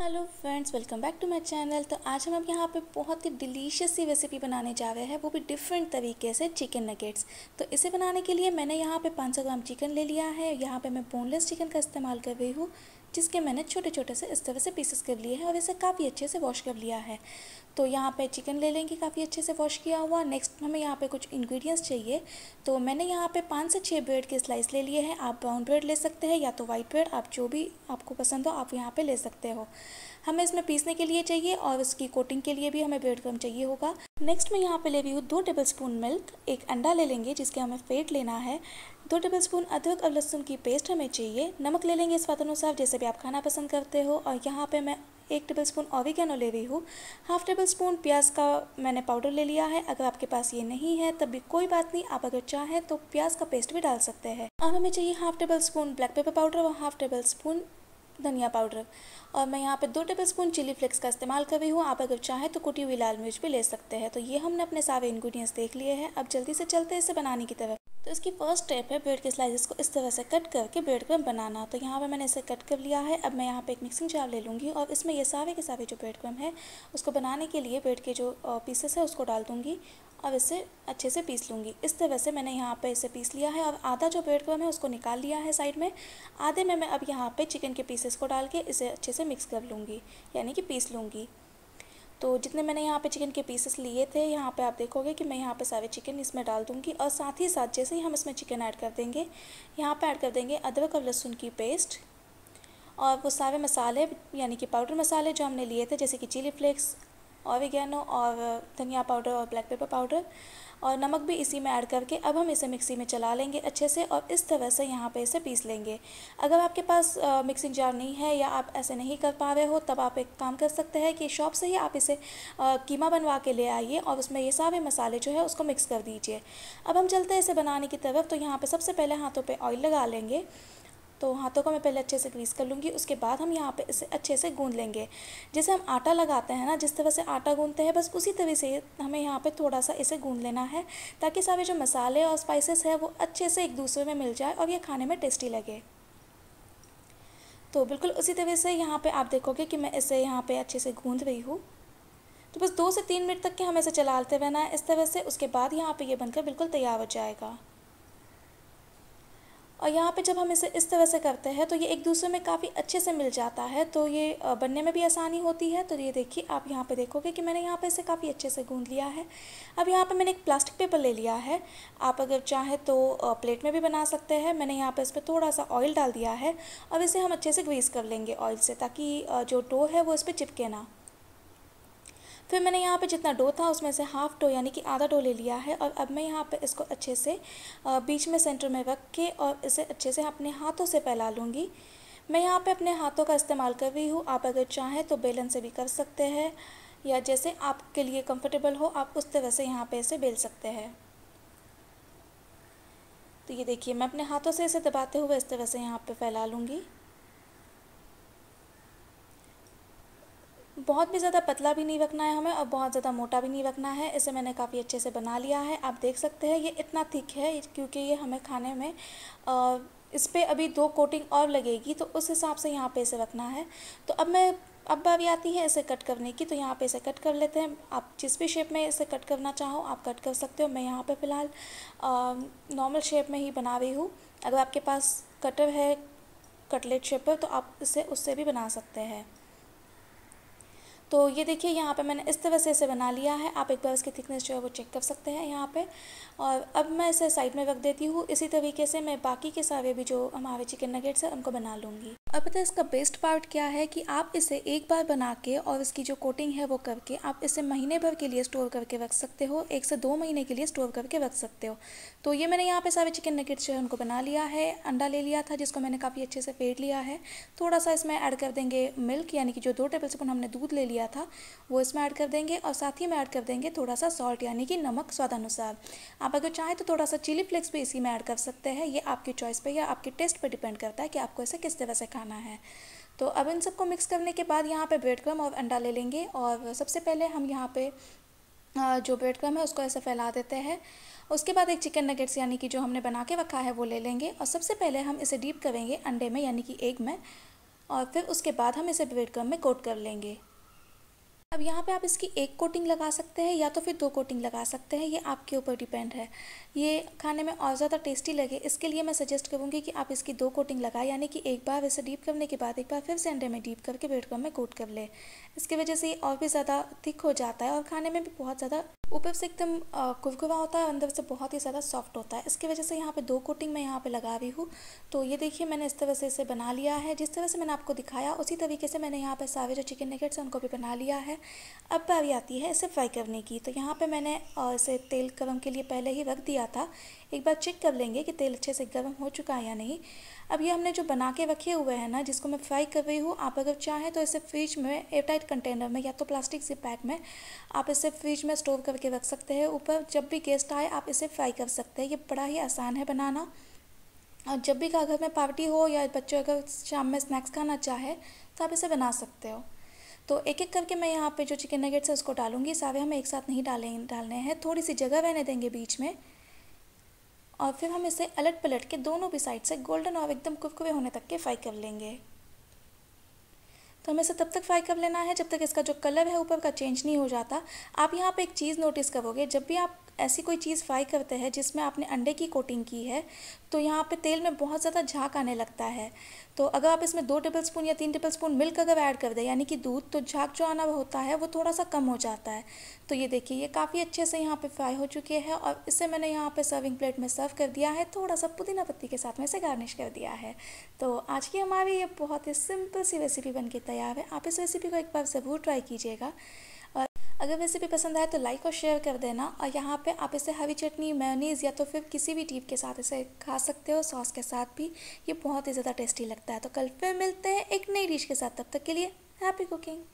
hello friends welcome back to my channel तो आज हम अब यहाँ पे बहुत ही डिलीशियस सी रेसिपी बनाने जा रहे हैं वो भी डिफरेंट तरीके से चिकन नगेट्स तो इसे बनाने के लिए मैंने यहाँ पे 500 ग्राम चिकन ले लिया है यहाँ पे मैं बोनलेस चिकन का इस्तेमाल कर रही हूँ जिसके मैंने छोटे छोटे से इस तरह से पीसेस कर लिए हैं और इसे काफ़ी अच्छे से वॉश कर लिया है तो यहाँ पे चिकन ले लेंगे काफ़ी अच्छे से वॉश किया हुआ नेक्स्ट हमें यहाँ पे कुछ इंग्रेडिएंट्स चाहिए तो मैंने यहाँ पे पाँच से छः ब्रेड के स्लाइस ले लिए हैं आप ब्राउन ब्रेड ले सकते हैं या तो वाइट ब्रेड आप जो भी आपको पसंद हो आप यहाँ पर ले सकते हो हमें इसमें पीसने के लिए चाहिए और इसकी कोटिंग के लिए भी हमें ब्रेड क्रम चाहिए होगा नेक्स्ट मैं यहाँ पे ले रही हूँ दो टेबल स्पून मिल्क एक अंडा ले लेंगे जिसके हमें फेट लेना है दो टेबल स्पून अदरक और लहसुन की पेस्ट हमें चाहिए नमक ले लेंगे स्वाद अनुसार जैसे भी आप खाना पसंद करते हो और यहाँ पे मैं एक टेबल स्पून ओविगेनो ले रही हूँ हाफ टेबल स्पून प्याज का मैंने पाउडर ले लिया है अगर आपके पास ये नहीं है तब भी कोई बात नहीं आप अगर चाहें तो प्याज का पेस्ट भी डाल सकते हैं अब हमें चाहिए half tablespoon black pepper powder और हाफ टेबल स्पून धनिया पाउडर और मैं यहाँ पे दो टेबल स्पून चिली फ्लेक्स का इस्तेमाल कर रही हूँ आप अगर चाहें तो कुटी हुई लाल मिर्च भी ले सकते हैं तो ये हमने अपने सारे इंग्रीडियंट्स देख लिए हैं अब जल्दी से चलते हैं इसे बनाने की तरफ तो इसकी फर्स्ट स्टेप है ब्रेड के स्लाइसेस को इस तरह से कट करके ब्रेड क्रम बनाना तो यहाँ पर मैंने इसे कट कर लिया है अब मैं यहाँ पर एक मिक्सिंग जार ले लूँगी और इसमें यह सारे के सारे जो ब्रेड क्रम है उसको बनाने के लिए ब्रेड के जो पीसेस है उसको डाल दूँगी अब इसे अच्छे से पीस लूँगी इस तरह से मैंने यहाँ पे इसे पीस लिया है और आधा जो ब्रेड क्रम है उसको निकाल लिया है साइड में आधे में मैं अब यहाँ पे चिकन के पीसेस को डाल के इसे अच्छे से मिक्स कर लूँगी यानी कि पीस लूँगी तो जितने मैंने यहाँ पे चिकन के पीसेस लिए थे यहाँ पे आप देखोगे कि मैं यहाँ पे सारे चिकन इसमें डाल दूँगी और साथ ही साथ जैसे ही हम इसमें चिकन ऐड कर देंगे यहाँ पर ऐड कर देंगे अदरक और लहसुन की पेस्ट और वो सारे मसाले यानी कि पाउडर मसाले जो हमने लिए थे जैसे कि चिली फ्लेक्स ऑरिगेनो और धनिया पाउडर और ब्लैक पेपर पाउडर और नमक भी इसी में ऐड करके अब हम इसे मिक्सी में चला लेंगे अच्छे से और इस तरह से यहाँ पे इसे पीस लेंगे अगर आपके पास मिक्सिंग जार नहीं है या आप ऐसे नहीं कर पा रहे हो तब आप एक काम कर सकते हैं कि शॉप से ही आप इसे आ, कीमा बनवा के ले आइए और उसमें ये सारे मसाले जो है उसको मिक्स कर दीजिए अब हम चलते हैं इसे बनाने की तरफ तो यहाँ पर सबसे पहले हाथों पर ऑयल लगा लेंगे तो हाथों को मैं पहले अच्छे से ग्रीस कर लूँगी उसके बाद हम यहाँ पे इसे अच्छे से गूंध लेंगे जैसे हम आटा लगाते हैं ना जिस तरह से आटा गूँधते हैं बस उसी तरह से हमें यहाँ पे थोड़ा सा इसे गूंद लेना है ताकि सारे जो मसाले और स्पाइसेस है वो अच्छे से एक दूसरे में मिल जाए और ये खाने में टेस्टी लगे तो बिल्कुल उसी तरह से यहाँ पर आप देखोगे कि मैं इसे यहाँ पर अच्छे से गूँध रही हूँ तो बस दो से तीन मिनट तक के हम इसे चलाते रहना है इस तरह से उसके बाद यहाँ पर ये बनकर बिल्कुल तैयार हो जाएगा और यहाँ पे जब हम इसे इस तरह से करते हैं तो ये एक दूसरे में काफ़ी अच्छे से मिल जाता है तो ये बनने में भी आसानी होती है तो ये देखिए आप यहाँ पे देखोगे कि मैंने यहाँ पे इसे काफ़ी अच्छे से गूंद लिया है अब यहाँ पे मैंने एक प्लास्टिक पेपर ले लिया है आप अगर चाहें तो प्लेट में भी बना सकते हैं मैंने यहाँ पर इस पर थोड़ा सा ऑयल डाल दिया है अब इसे हम अच्छे से ग्रीस कर लेंगे ऑयल से ताकि जो डो है वो इस पर चिपके ना फिर मैंने यहाँ पे जितना डो था उसमें से हाफ़ डो यानी कि आधा डो ले लिया है और अब मैं यहाँ पे इसको अच्छे से बीच में सेंटर में रख के और इसे अच्छे से अपने हाथों से फैला लूँगी मैं यहाँ पे अपने हाथों का इस्तेमाल कर रही हूँ आप अगर चाहें तो बेलन से भी कर सकते हैं या जैसे आपके लिए कम्फर्टेबल हो आप उस तरह से यहाँ पर इसे बेल सकते हैं तो ये देखिए मैं अपने हाथों से इसे दबाते हुए इस तरह से यहाँ पर फैला लूँगी बहुत भी ज़्यादा पतला भी नहीं रखना है हमें और बहुत ज़्यादा मोटा भी नहीं रखना है इसे मैंने काफ़ी अच्छे से बना लिया है आप देख सकते हैं ये इतना थिक है क्योंकि ये हमें खाने में इस पर अभी दो कोटिंग और लगेगी तो उस हिसाब से यहाँ पे इसे रखना है तो अब मैं अब बारी आती है इसे कट करने की तो यहाँ पे इसे कट कर लेते हैं आप जिस भी शेप में इसे कट करना चाहो आप कट कर सकते हो मैं यहाँ पे फ़िलहाल नॉर्मल शेप में ही बना रही हूँ अगर आपके पास कटर है कटलेट शेप पर तो आप इसे उससे भी बना सकते हैं तो ये देखिए यहाँ पे मैंने इस तरह से इसे बना लिया है आप एक बार इसकी थिकनेस जो है वो चेक कर सकते हैं यहाँ पे और अब मैं इसे साइड में रख देती हूँ इसी तरीके से मैं बाकी के सारे भी जो हमारे चिकन नगेट्स हैं उनको बना लूँगी अब पता है इसका बेस्ट पार्ट क्या है कि आप इसे एक बार बना के और इसकी जो कोटिंग है वो करके आप इसे महीने भर के लिए स्टोर करके रख सकते हो एक से दो महीने के लिए स्टोर करके रख सकते हो तो ये मैंने यहाँ पे सारे चिकन नगेट्स जो है उनको बना लिया है अंडा ले लिया था जिसको मैंने काफ़ी अच्छे से फेड लिया है थोड़ा सा इसमें ऐड कर देंगे मिल्क यानी कि जो दो टेबल स्पून हमने दूध ले लिया था वो इसमें ऐड कर देंगे और साथ ही में ऐड कर देंगे थोड़ा सा सॉल्ट यानी कि नमक स्वादानुसार आप अगर चाहें तो थोड़ा सा चिली फ्लेक्स भी इसी में ऐड कर सकते हैं ये आपकी चॉइस पर या आपके टेस्ट पर डिपेंड करता है कि आपको इसे किस तरह से खाना है तो अब इन सबको मिक्स करने के बाद यहाँ पे ब्रेड क्रम और अंडा ले लेंगे और सबसे पहले हम यहाँ पे जो ब्रेड क्रम है उसको ऐसे फैला देते हैं उसके बाद एक चिकन नगेट्स यानी कि जो हमने बना के रखा है वो ले लेंगे और सबसे पहले हम इसे डीप करेंगे अंडे में यानी कि एग में और फिर उसके बाद हम इसे ब्रेड क्रम में कोट कर लेंगे अब यहाँ पे आप इसकी एक कोटिंग लगा सकते हैं या तो फिर दो कोटिंग लगा सकते हैं ये आपके ऊपर डिपेंड है ये खाने में और ज़्यादा टेस्टी लगे इसके लिए मैं सजेस्ट करूँगी कि आप इसकी दो कोटिंग लगाएं यानी कि एक बार वैसे डीप करने के बाद एक बार फिर से अंडे में डीप करके ब्रेड क्रम में कोट कर लें इसकी वजह से ये और भी ज़्यादा थिक हो जाता है और खाने में भी बहुत ज़्यादा ऊपर से एकदम कुरकुरा होता है अंदर से बहुत ही ज़्यादा सॉफ्ट होता है इसकी वजह से यहाँ पे दो कोटिंग मैं यहाँ पे लगा रही हूँ तो ये देखिए मैंने इस तरह से इसे बना लिया है जिस तरह से मैंने आपको दिखाया उसी तरीके से मैंने यहाँ पे सारे जो चिकन नगेट्स हैं उनको भी बना लिया है अब बारी आती है इसे फ्राई करने की तो यहाँ पर मैंने इसे तेल गर्म के लिए पहले ही रख दिया था एक बार चेक कर लेंगे कि तेल अच्छे से गर्म हो चुका है या नहीं अब ये हमने जो बना के रखे हुए हैं ना जिसको मैं फ्राई कर रही हूँ आप अगर चाहें तो इसे फ्रिज में एयरटाइट कंटेनर में या तो प्लास्टिक से पैक में आप इसे फ्रिज में स्टोर करके रख सकते हैं ऊपर जब भी गेस्ट आए आप इसे फ्राई कर सकते हैं ये बड़ा ही आसान है बनाना और जब भी घर में पार्टी हो या बच्चों अगर शाम में स्नैक्स खाना चाहे तो आप इसे बना सकते हो तो एक एक करके मैं यहाँ पे जो चिकन नगेट्स है उसको डालूंगी सारे हमें एक साथ नहीं डालें डालने हैं थोड़ी सी जगह रहने देंगे बीच में और फिर हम इसे अलट पलट के दोनों भी साइड से गोल्डन और एकदम कुफकुवे होने तक के फ्राई कर लेंगे तो हमें इसे तब तक फ्राई कर लेना है जब तक इसका जो कलर है ऊपर का चेंज नहीं हो जाता आप यहाँ पे एक चीज़ नोटिस करोगे जब भी आप ऐसी कोई चीज़ फ्राई करते हैं जिसमें आपने अंडे की कोटिंग की है तो यहाँ पे तेल में बहुत ज़्यादा झाक आने लगता है तो अगर आप इसमें दो टेबल स्पून या तीन टेबल स्पून मिल्क अगर ऐड कर दें यानी कि दूध तो झाक जो आना होता है वो थोड़ा सा कम हो जाता है तो ये देखिए ये काफ़ी अच्छे से यहाँ पर फ्राई हो चुके हैं और इसे मैंने यहाँ पर सर्विंग प्लेट में सर्व कर दिया है थोड़ा सा पुदीना पत्ती के साथ में इसे गार्निश कर दिया है तो आज की हमारी ये बहुत ही सिंपल सी रेसिपी बन के तैयार है आप इस रेसिपी को एक बार ज़रूर ट्राई कीजिएगा अगर रेसिपी पसंद आए तो लाइक और शेयर कर देना और यहाँ पे आप इसे हरी चटनी मेयोनीज़ या तो फिर किसी भी टीप के साथ इसे खा सकते हो सॉस के साथ भी ये बहुत ही ज़्यादा टेस्टी लगता है तो कल फिर मिलते हैं एक नई डिश के साथ तब तक के लिए हैप्पी कुकिंग